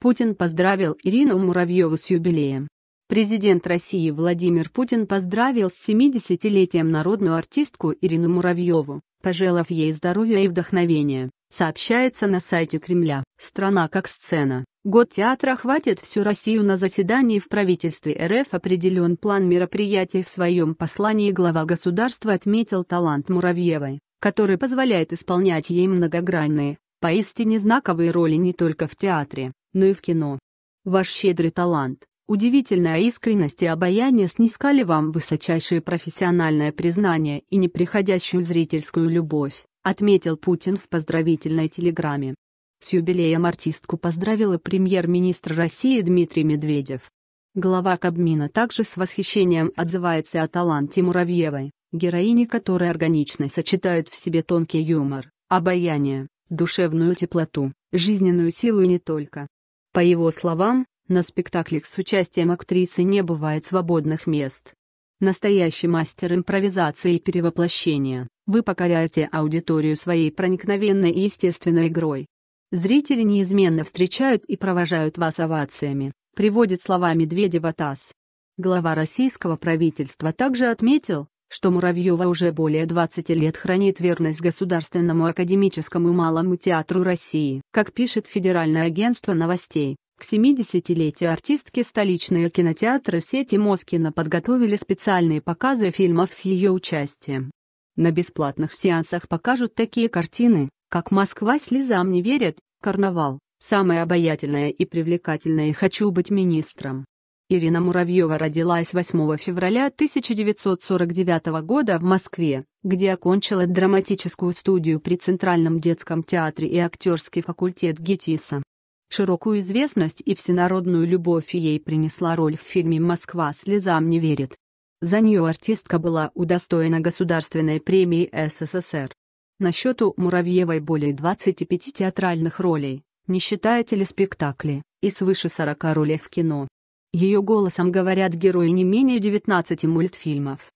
Путин поздравил Ирину Муравьеву с юбилеем. Президент России Владимир Путин поздравил с 70-летием народную артистку Ирину Муравьеву, пожелав ей здоровья и вдохновения, сообщается на сайте Кремля. Страна как сцена. Год театра хватит всю Россию на заседании в правительстве РФ определен план мероприятий в своем послании глава государства отметил талант Муравьевой, который позволяет исполнять ей многогранные, поистине знаковые роли не только в театре, но и в кино. Ваш щедрый талант, удивительная искренность и обаяние снискали вам высочайшее профессиональное признание и неприходящую зрительскую любовь, отметил Путин в поздравительной телеграмме. С юбилеем артистку поздравил и премьер-министр России Дмитрий Медведев. Глава Кабмина также с восхищением отзывается о таланте Муравьевой, героине которой органично сочетают в себе тонкий юмор, обаяние, душевную теплоту, жизненную силу и не только. По его словам, на спектаклях с участием актрисы не бывает свободных мест. Настоящий мастер импровизации и перевоплощения, вы покоряете аудиторию своей проникновенной и естественной игрой. Зрители неизменно встречают и провожают вас овациями, приводит слова Медведева ТАСС. Глава российского правительства также отметил, что Муравьева уже более 20 лет хранит верность Государственному академическому малому театру России. Как пишет Федеральное агентство новостей, к 70-летию артистки столичные кинотеатры сети Москина подготовили специальные показы фильмов с ее участием. На бесплатных сеансах покажут такие картины, как «Москва слезам не верит», «Карнавал», «Самая обаятельная и привлекательная» и «Хочу быть министром». Ирина Муравьева родилась 8 февраля 1949 года в Москве, где окончила драматическую студию при Центральном детском театре и актерский факультет ГИТИСа. Широкую известность и всенародную любовь ей принесла роль в фильме «Москва слезам не верит». За нее артистка была удостоена Государственной премии СССР. На счету Муравьевой более 25 театральных ролей, не считая телеспектаклей, и свыше 40 ролей в кино. Ее голосом говорят герои не менее 19 мультфильмов.